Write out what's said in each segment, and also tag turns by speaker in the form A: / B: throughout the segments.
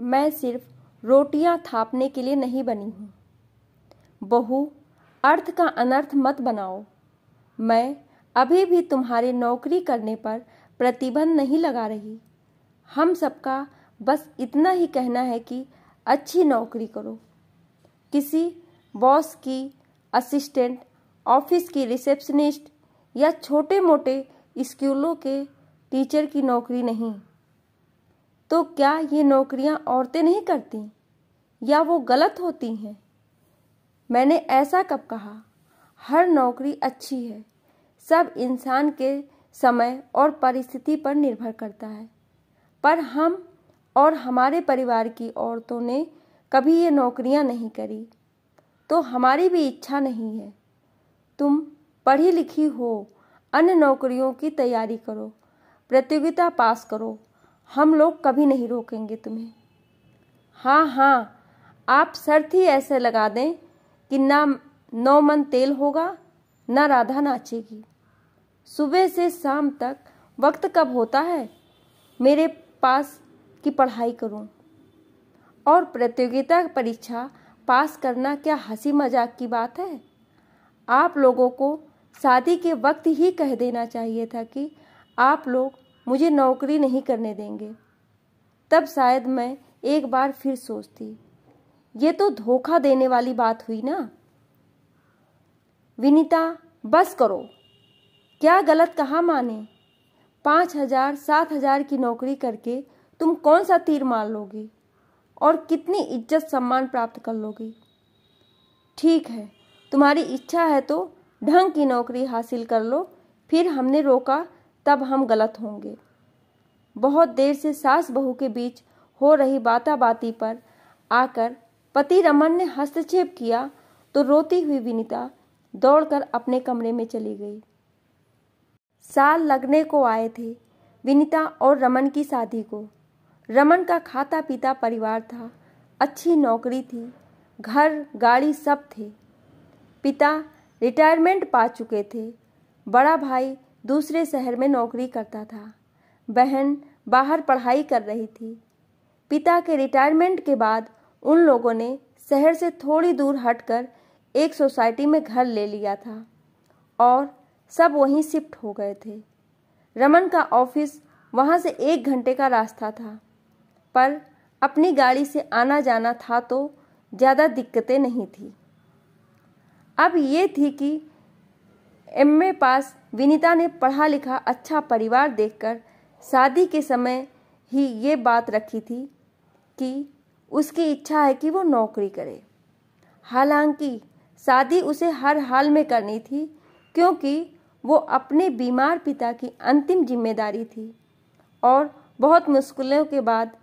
A: मैं सिर्फ रोटियां थापने के लिए नहीं बनी हूँ बहू अर्थ का अनर्थ मत बनाओ मैं अभी भी तुम्हारे नौकरी करने पर प्रतिबंध नहीं लगा रही हम सबका बस इतना ही कहना है कि अच्छी नौकरी करो किसी बॉस की असिस्टेंट ऑफिस की रिसेप्शनिस्ट या छोटे मोटे स्कूलों के टीचर की नौकरी नहीं तो क्या ये नौकरियां औरतें नहीं करती या वो गलत होती हैं मैंने ऐसा कब कहा हर नौकरी अच्छी है सब इंसान के समय और परिस्थिति पर निर्भर करता है पर हम और हमारे परिवार की औरतों ने कभी ये नौकरियां नहीं करी तो हमारी भी इच्छा नहीं है तुम पढ़ी लिखी हो अन्य नौकरियों की तैयारी करो प्रतियोगिता पास करो हम लोग कभी नहीं रोकेंगे तुम्हें हाँ हाँ आप शर्त ही ऐसे लगा दें कि ना नौ मन तेल होगा ना राधा नाचेगी सुबह से शाम तक वक्त कब होता है मेरे पास की पढ़ाई करूं और प्रतियोगिता परीक्षा पास करना क्या हंसी मजाक की बात है आप लोगों को शादी के वक्त ही कह देना चाहिए था कि आप लोग मुझे नौकरी नहीं करने देंगे तब शायद मैं एक बार फिर सोचती ये तो धोखा देने वाली बात हुई ना विनीता बस करो क्या गलत कहा माने पाँच हजार सात हजार की नौकरी करके तुम कौन सा तीर मार लोगी और कितनी इज्जत सम्मान प्राप्त कर लोगी ठीक है तुम्हारी इच्छा है तो ढंग की नौकरी हासिल कर लो फिर हमने रोका तब हम गलत होंगे बहुत देर से सास बहू के बीच हो रही बाताबाती पर आकर पति रमन ने हस्तक्षेप किया तो रोती हुई विनीता दौड़कर अपने कमरे में चली गई साल लगने को आए थे विनीता और रमन की शादी को रमन का खाता पीता परिवार था अच्छी नौकरी थी घर गाड़ी सब थे पिता रिटायरमेंट पा चुके थे बड़ा भाई दूसरे शहर में नौकरी करता था बहन बाहर पढ़ाई कर रही थी पिता के रिटायरमेंट के बाद उन लोगों ने शहर से थोड़ी दूर हटकर एक सोसाइटी में घर ले लिया था और सब वहीं शिफ्ट हो गए थे रमन का ऑफिस वहाँ से एक घंटे का रास्ता था पर अपनी गाड़ी से आना जाना था तो ज़्यादा दिक्कतें नहीं थी अब ये थी कि एमए पास विनीता ने पढ़ा लिखा अच्छा परिवार देखकर शादी के समय ही ये बात रखी थी कि उसकी इच्छा है कि वो नौकरी करे हालांकि शादी उसे हर हाल में करनी थी क्योंकि वो अपने बीमार पिता की अंतिम जिम्मेदारी थी और बहुत मुश्किलों के बाद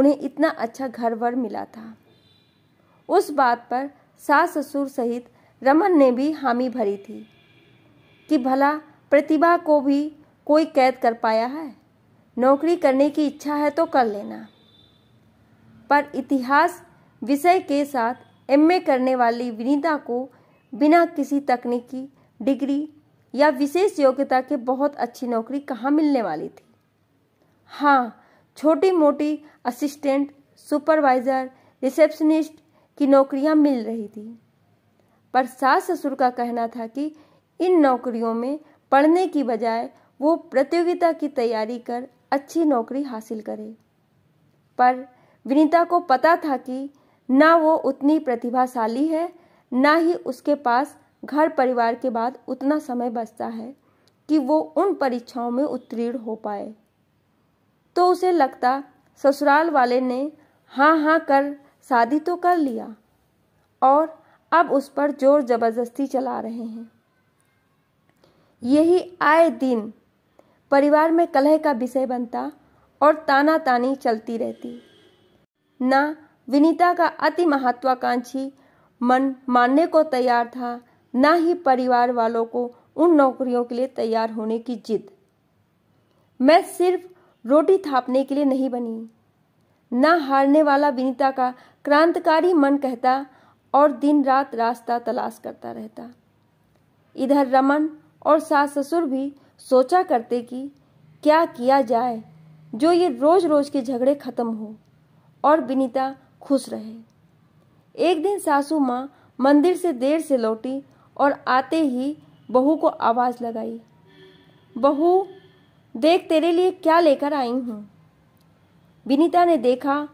A: उन्हें इतना अच्छा घर वर मिला था उस बात पर सास ससुर सहित रमन ने भी हामी भरी थी कि भला प्रतिभा को भी कोई कैद कर पाया है नौकरी करने की इच्छा है तो कर लेना पर इतिहास विषय के साथ एमए करने वाली विनीता को बिना किसी तकनीकी डिग्री या विशेष योग्यता के बहुत अच्छी नौकरी कहाँ मिलने वाली थी हाँ छोटी मोटी असिस्टेंट सुपरवाइज़र रिसेप्शनिस्ट की नौकरियाँ मिल रही थी पर सास ससुर का कहना था कि इन नौकरियों में पढ़ने की बजाय वो प्रतियोगिता की तैयारी कर अच्छी नौकरी हासिल करे पर विनीता को पता था कि ना वो उतनी प्रतिभाशाली है ना ही उसके पास घर परिवार के बाद उतना समय बचता है कि वो उन परीक्षाओं में उत्तीर्ण हो पाए तो उसे लगता ससुराल वाले ने हाँ हाँ कर शादी तो कर लिया और अब उस पर जोर जबरदस्ती चला रहे हैं यही आए दिन परिवार में कलह का विषय बनता और ताना तानी चलती रहती ना विनीता का अति महत्वाकांक्षी मन मानने को तैयार था ना ही परिवार वालों को उन नौकरियों के लिए तैयार होने की जिद मैं सिर्फ रोटी थापने के लिए नहीं बनी ना हारने वाला विनीता का क्रांतकारी मन कहता और दिन रात रास्ता तलाश करता रहता इधर रमन और सास ससुर भी सोचा करते कि क्या किया जाए जो ये रोज रोज के झगड़े खत्म हो और बिनीता खुश रहे एक दिन सासू माँ मंदिर से देर से लौटी और आते ही बहू को आवाज़ लगाई बहू देख तेरे लिए क्या लेकर आई हूँ विनीता ने देखा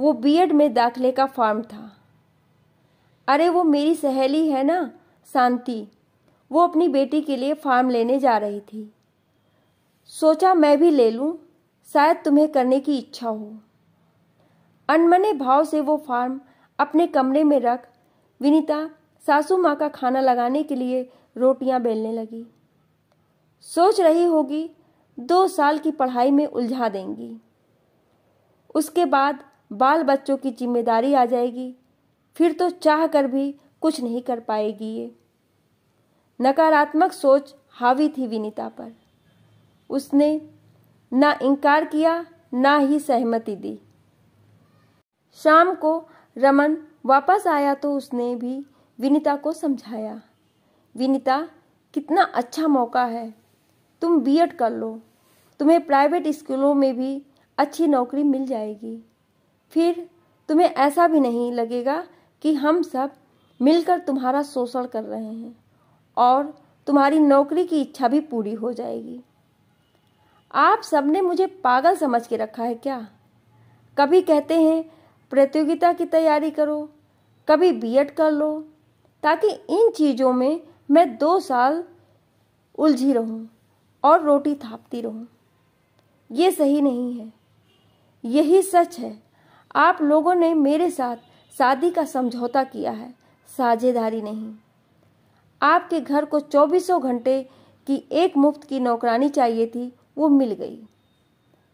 A: वो बीएड में दाखिले का फॉर्म था अरे वो मेरी सहेली है ना शांति वो अपनी बेटी के लिए फार्म लेने जा रही थी सोचा मैं भी ले लूं, शायद तुम्हें करने की इच्छा हो अनमने भाव से वो फार्म अपने कमरे में रख विनीता सासू माँ का खाना लगाने के लिए रोटियां बेलने लगी सोच रही होगी दो साल की पढ़ाई में उलझा देंगी उसके बाद बाल बच्चों की जिम्मेदारी आ जाएगी फिर तो चाह कर भी कुछ नहीं कर पाएगी ये नकारात्मक सोच हावी थी विनीता पर उसने ना इनकार किया ना ही सहमति दी शाम को रमन वापस आया तो उसने भी विनीता को समझाया विनीता कितना अच्छा मौका है तुम बीएड कर लो तुम्हें प्राइवेट स्कूलों में भी अच्छी नौकरी मिल जाएगी फिर तुम्हें ऐसा भी नहीं लगेगा कि हम सब मिलकर तुम्हारा शोषण कर रहे हैं और तुम्हारी नौकरी की इच्छा भी पूरी हो जाएगी आप सबने मुझे पागल समझ के रखा है क्या कभी कहते हैं प्रतियोगिता की तैयारी करो कभी बीएड कर लो ताकि इन चीज़ों में मैं दो साल उलझी रहूं और रोटी थापती रहूं। ये सही नहीं है यही सच है आप लोगों ने मेरे साथ शादी का समझौता किया है साझेदारी नहीं आपके घर को चौबीसों घंटे की एक मुफ्त की नौकरानी चाहिए थी वो मिल गई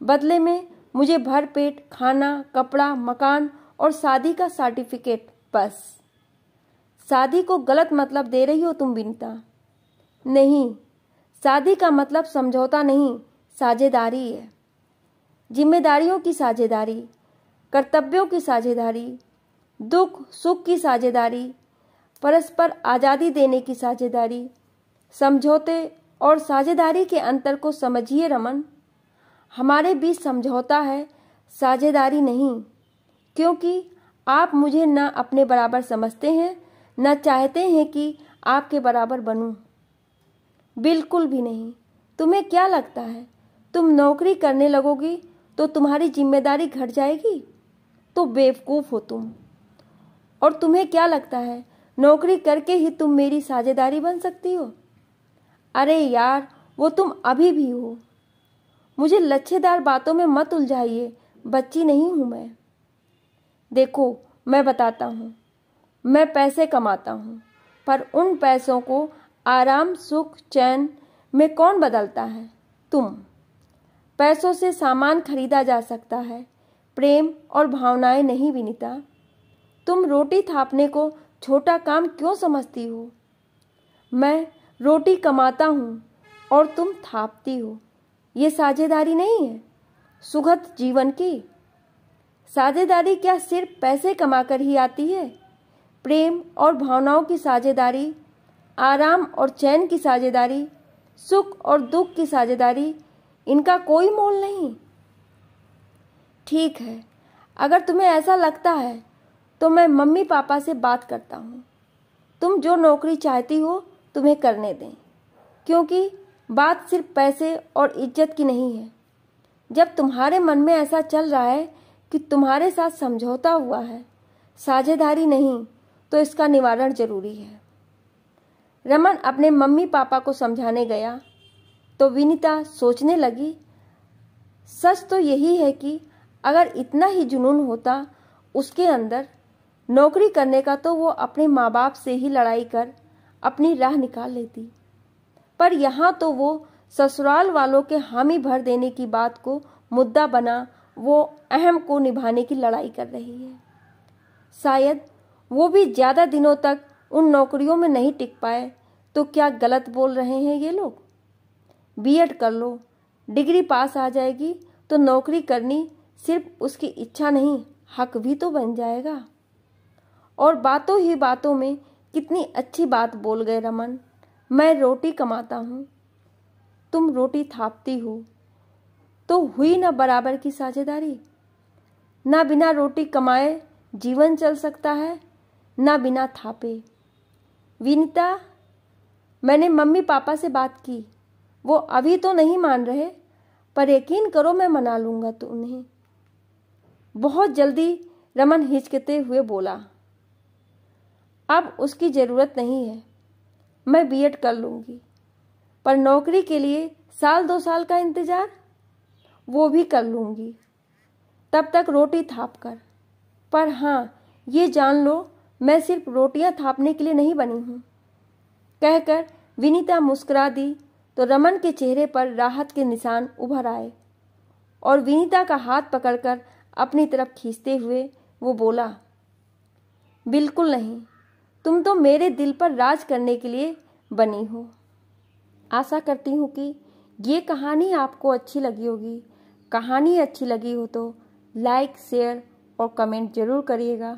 A: बदले में मुझे भर पेट खाना कपड़ा मकान और शादी का सर्टिफिकेट बस शादी को गलत मतलब दे रही हो तुम बिनता नहीं शादी का मतलब समझौता नहीं साझेदारी है जिम्मेदारियों की साझेदारी कर्तव्यों की साझेदारी दुख सुख की साझेदारी परस्पर आज़ादी देने की साझेदारी समझौते और साझेदारी के अंतर को समझिए रमन हमारे बीच समझौता है साझेदारी नहीं क्योंकि आप मुझे न अपने बराबर समझते हैं न चाहते हैं कि आपके बराबर बनूं बिल्कुल भी नहीं तुम्हें क्या लगता है तुम नौकरी करने लगोगी तो तुम्हारी जिम्मेदारी घट जाएगी तो बेवकूफ़ हो तुम और तुम्हें क्या लगता है नौकरी करके ही तुम मेरी साझेदारी बन सकती हो अरे यार वो तुम अभी भी हो मुझे लच्छेदार बातों में मत उलझाइए बच्ची नहीं हूं मैं देखो मैं बताता हूँ मैं पैसे कमाता हूँ पर उन पैसों को आराम सुख चैन में कौन बदलता है तुम पैसों से सामान खरीदा जा सकता है प्रेम और भावनाएं नहीं विनीता तुम रोटी थापने को छोटा काम क्यों समझती हो मैं रोटी कमाता हूँ और तुम थापती हो ये साझेदारी नहीं है सुखद जीवन की साझेदारी क्या सिर्फ पैसे कमाकर ही आती है प्रेम और भावनाओं की साझेदारी आराम और चैन की साझेदारी सुख और दुख की साझेदारी इनका कोई मोल नहीं ठीक है अगर तुम्हें ऐसा लगता है तो मैं मम्मी पापा से बात करता हूँ तुम जो नौकरी चाहती हो तुम्हें करने दें क्योंकि बात सिर्फ पैसे और इज्जत की नहीं है जब तुम्हारे मन में ऐसा चल रहा है कि तुम्हारे साथ समझौता हुआ है साझेदारी नहीं तो इसका निवारण जरूरी है रमन अपने मम्मी पापा को समझाने गया तो विनीता सोचने लगी सच तो यही है कि अगर इतना ही जुनून होता उसके अंदर नौकरी करने का तो वो अपने माँ बाप से ही लड़ाई कर अपनी राह निकाल लेती पर यहाँ तो वो ससुराल वालों के हामी भर देने की बात को मुद्दा बना वो अहम को निभाने की लड़ाई कर रही है शायद वो भी ज़्यादा दिनों तक उन नौकरियों में नहीं टिक पाए तो क्या गलत बोल रहे हैं ये लोग बीएड कर लो डिग्री पास आ जाएगी तो नौकरी करनी सिर्फ उसकी इच्छा नहीं हक भी तो बन जाएगा और बातों ही बातों में कितनी अच्छी बात बोल गए रमन मैं रोटी कमाता हूँ तुम रोटी थापती हो तो हुई ना बराबर की साझेदारी ना बिना रोटी कमाए जीवन चल सकता है ना बिना थापे विनीता मैंने मम्मी पापा से बात की वो अभी तो नहीं मान रहे पर यकीन करो मैं मना लूँगा तो उन्हें बहुत जल्दी रमन हिचकते हुए बोला अब उसकी ज़रूरत नहीं है मैं बीएड कर लूँगी पर नौकरी के लिए साल दो साल का इंतज़ार वो भी कर लूँगी तब तक रोटी थाप कर पर हाँ ये जान लो मैं सिर्फ रोटियाँ थापने के लिए नहीं बनी हूँ कहकर विनीता मुस्करा दी तो रमन के चेहरे पर राहत के निशान उभर आए और विनीता का हाथ पकड़कर अपनी तरफ खींचते हुए वो बोला बिल्कुल नहीं तुम तो मेरे दिल पर राज करने के लिए बनी हो आशा करती हूँ कि ये कहानी आपको अच्छी लगी होगी कहानी अच्छी लगी हो तो लाइक शेयर और कमेंट ज़रूर करिएगा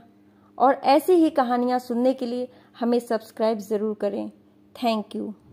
A: और ऐसी ही कहानियाँ सुनने के लिए हमें सब्सक्राइब ज़रूर करें थैंक यू